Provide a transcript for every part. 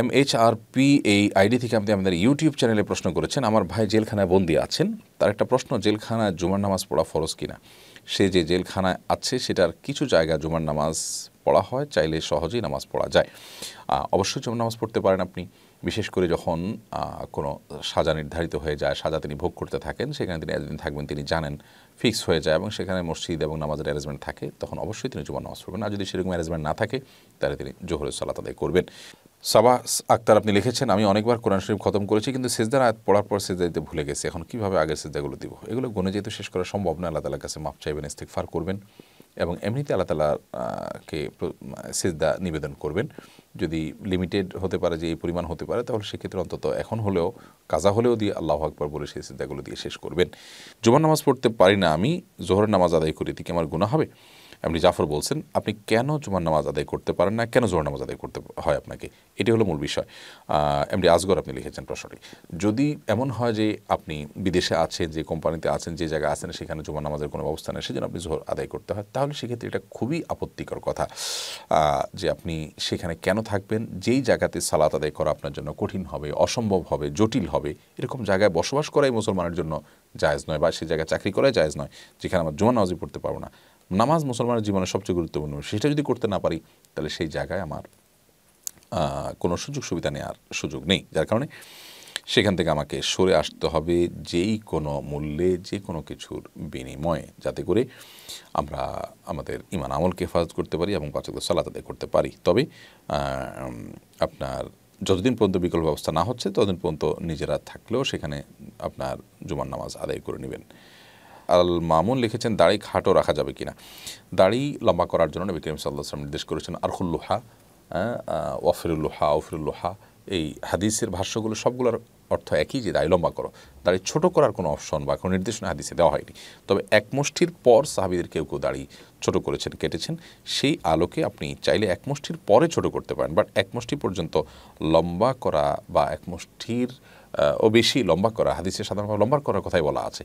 M H R P এই ID থেকে আপনি আমাদের ইউটিউব চ্যানেলে প্রশ্ন করেছেন আমার ভাই জেলখানায় বন্দি আছেন তার একটা প্রশ্ন জেলখানায় জুমার নামাজ পড়া ফরজ কিনা সে যে জেলখানায় আছে সেটার কিছু জায়গা জুমার নামাজ পড়া হয় চাইলে সহজেই নামাজ পড়া যায় অবশ্যই জুমার নামাজ পড়তে পারেন আপনি বিশেষ করে যখন কোনো সাজা নির্ধারিত হয়ে যায় সাজা তিনি ভোগ করতে থাকেন সেখানে তিনি এতদিন থাকবেন তিনি জানেন ফিক্স হয়ে যায় এবং সেখানে মসজিদ এবং নামাজের অ্যারেঞ্জমেন্ট থাকে তখন অবশ্যই তিনি জুমার নামাজ পড়বেন আর যদি সেরকম অ্যারেঞ্জমেন্ট না থাকে তাহলে তিনি জোহরের সালাত আদায় করবেন সাবা আক্তার আপনি লিখেছেন আমি অনেকবার কোরআন শরীফ খতম করেছি কিন্তু সেজদার আয়াত পড়ার পর সেজদা দিতে ভুলে গেছি এখন কীভাবে আগের সেজদাগুলো দিব এগুলো গুণে যেহেতু শেষ করা সম্ভব না আল্লাহ তালার কাছে মাপ চাইবেন ইস্তেকফার করবেন এবং এমনিতে আল্লাহ তালাকে সেজদা নিবেদন করবেন যদি লিমিটেড হতে পারে যে এই পরিমাণ হতে পারে তাহলে সেক্ষেত্রে অন্তত এখন হলেও কাজা হলেও দিয়ে আল্লাহ আকবর বলে সেই সেজদাগুলো দিয়ে শেষ করবেন জোহর নামাজ পড়তে পারি না আমি জোহর নামাজ আদায় করি থেকে আমার গুণা হবে এমনি জাফর বলছেন আপনি কেন জুমার নামাজ আদায় করতে পারেন না কেন জোর নামাজ আদায় করতে হয় আপনাকে এটি হলো মূল বিষয় এমনি আজগর আপনি লিখেছেন প্রশ্নটি যদি এমন হয় যে আপনি বিদেশে আছেন যে কোম্পানিতে আছেন যে জায়গায় আছেন সেখানে জুমার নামাজের কোনো ব্যবস্থা নেই সেজন্য আপনি জোহর আদায় করতে হয় তাহলে সেক্ষেত্রে এটা খুবই আপত্তিকর কথা যে আপনি সেখানে কেন থাকবেন যেই জায়গাতে সালাত আদায় করা আপনার জন্য কঠিন হবে অসম্ভব হবে জটিল হবে এরকম জায়গায় বসবাস করাই মুসলমানের জন্য জায়জ নয় বা সেই জায়গায় চাকরি করাই জায়জ নয় যেখানে আমার জুমার নামাজি পড়তে পারবো না নামাজ মুসলমানের জীবনে সবচেয়ে গুরুত্বপূর্ণ সেটা যদি করতে না পারি তাহলে সেই জায়গায় আমার কোনো সুযোগ সুবিধা নেওয়ার সুযোগ নেই যার কারণে সেখান থেকে আমাকে সরে আসতে হবে যেই কোনো মূল্যে যে কোনো কিছুর বিনিময়ে যাতে করে আমরা আমাদের ইমান আমলকে হেফাজত করতে পারি এবং পাচক সালাত আদায় করতে পারি তবে আপনার যতদিন পর্যন্ত বিকল্প ব্যবস্থা না হচ্ছে ততদিন পর্যন্ত নিজেরা থাকলেও সেখানে আপনার জুমান নামাজ আদায় করে নেবেন আল মামুন লিখেছেন দাড়ি খাটো রাখা যাবে কিনা দাড়ি লম্বা করার জন্য নবী করিম সাল্লাহ সাল্লাম নির্দেশ করেছেন লোহা হ্যাঁ, ওয়াফিরুল্লুহা ওফিরুল্লুহা এই হাদিসের ভাষ্যগুলো সবগুলোর অর্থ একই যে দাড়ি লম্বা করো দাড়ি ছোটো করার কোনো অপশন বা কোনো নির্দেশনা হাদিসে দেওয়া হয়নি তবে এক মুষ্টির পর সাহাবিদের কেউ কেউ দাড়ি ছোটো করেছেন কেটেছেন সেই আলোকে আপনি চাইলে এক মুষ্টির পরে ছোটো করতে পারেন বাট এক মুষ্টি পর্যন্ত লম্বা করা বা এক মুষ্টির ও বেশি লম্বা করা হাদিসে সাধারণভাবে লম্বা করার কথাই বলা আছে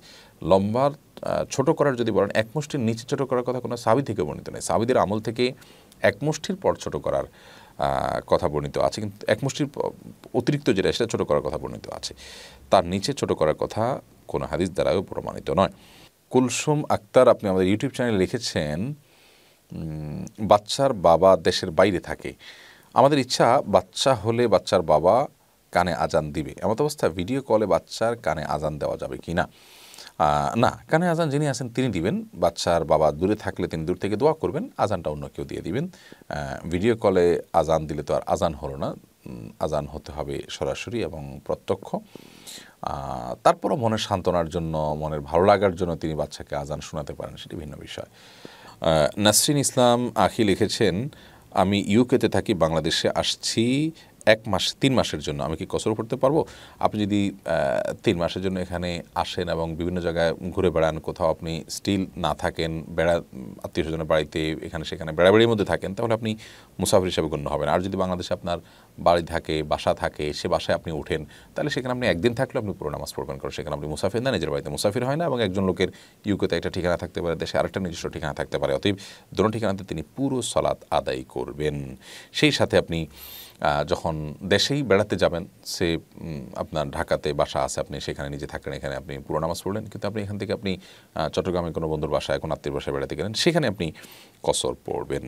লম্বার ছোট করার যদি বলেন এক মুষ্টির নিচে ছোট করার কথা কোনো সাবি থেকে বর্ণিত নয় সাবিদের আমল থেকে এক মুষ্টির পর ছোট করার কথা বর্ণিত আছে কিন্তু এক মুষ্টির অতিরিক্ত যেটা সেটা ছোটো করার কথা বর্ণিত আছে তার নিচে ছোট করার কথা কোনো হাদিস দ্বারাও প্রমাণিত নয় কুলসুম আক্তার আপনি আমাদের ইউটিউব চ্যানেলে লিখেছেন বাচ্চার বাবা দেশের বাইরে থাকে আমাদের ইচ্ছা বাচ্চা হলে বাচ্চার বাবা কানে আজান দিবে এমত অবস্থায় ভিডিও কলে বাচ্চার কানে আজান দেওয়া যাবে কি না না কানে আজান যিনি আছেন তিনি দিবেন বাচ্চার বাবা দূরে থাকলে তিনি দূর থেকে দোয়া করবেন আজানটা অন্য কেউ দিয়ে দিবেন ভিডিও কলে আজান দিলে তো আর আজান হলো না আজান হতে হবে সরাসরি এবং প্রত্যক্ষ তারপরও মনের সান্ত্বনার জন্য মনের ভালো লাগার জন্য তিনি বাচ্চাকে আজান শোনাতে পারেন সেটি ভিন্ন বিষয় নাসরিন ইসলাম আখি লিখেছেন আমি ইউকেতে থাকি বাংলাদেশে আসছি এক মাস তিন মাসের জন্য আমি কি কসর করতে পারবো আপনি যদি তিন মাসের জন্য এখানে আসেন এবং বিভিন্ন জায়গায় ঘুরে বেড়ান কোথাও আপনি স্টিল না থাকেন বেড়া আত্মীয় স্বজনের বাড়িতে এখানে সেখানে বেড়াবেড়ির মধ্যে থাকেন তাহলে আপনি মুসাফির হিসাবে গণ্য হবেন আর যদি বাংলাদেশে আপনার বাড়ি থাকে বাসা থাকে সে বাসায় আপনি ওঠেন তাহলে সেখানে আপনি একদিন থাকলে আপনি পুরো নামাজ পড়বেন কারণ সেখানে আপনি মুসাফির না নিজের বাড়িতে মুসাফির হয় না এবং একজন লোকের ইউকেতে একটা ঠিকানা থাকতে পারে দেশে আরেকটা নিজস্ব ঠিকানা থাকতে পারে অতএব দোনো ঠিকানাতে তিনি পুরো সলাৎ আদায় করবেন সেই সাথে আপনি যখন দেশেই বেড়াতে যাবেন সে আপনার ঢাকাতে বাসা আছে আপনি সেখানে নিজে থাকেন এখানে আপনি পুরো নামাজ পড়লেন কিন্তু আপনি এখান থেকে আপনি চট্টগ্রামে কোনো বন্ধুর বাসায় কোনো আত্মীয় বাসায় বেড়াতে গেলেন সেখানে আপনি কসর পড়বেন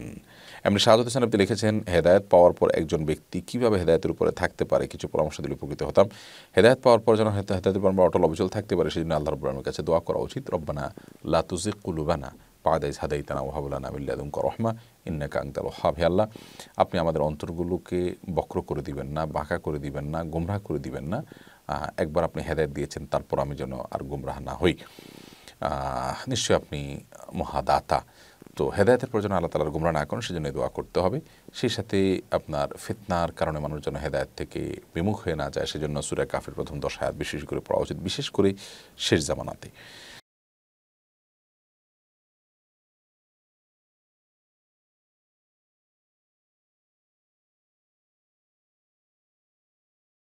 এমনি শাহাদত হোসেন আপনি লিখেছেন হেদায়ত পাওয়ার পর একজন ব্যক্তি কীভাবে হেদায়তের উপরে থাকতে পারে কিছু পরামর্শ দিলে উপকৃত হতাম হেদায়ত পাওয়ার পর যেন হেদায়তের পর আমরা অটল অবিচল থাকতে পারে সেই জন্য আল্লাহ রব্বানের কাছে দোয়া করা উচিত রব্বানা লাতুজিক কুলুবানা পাদাইজ হাদাইতানা ওহাবুলানা মিল্লাদুম করহমা ইন্নাকা হা হাব হে আল্লাহ আপনি আমাদের অন্তরগুলোকে বক্র করে দিবেন না বাঁকা করে দিবেন না গুমরাহ করে দিবেন না একবার আপনি হেদায়ত দিয়েছেন তারপর আমি যেন আর গুমরাহ না হই নিশ্চয়ই আপনি মহাদাতা তো হেদায়তের প্রয়োজন আল্লাহ তালার গুমরা না করেন সেজন্য দোয়া করতে হবে সেই সাথে আপনার ফিতনার কারণে মানুষ যেন হেদায়ত থেকে বিমুখ হয়ে না যায় সেজন্য সুরা কাফের প্রথম দশ হায়াত বিশেষ করে পড়া উচিত বিশেষ করে শেষ জামানাতে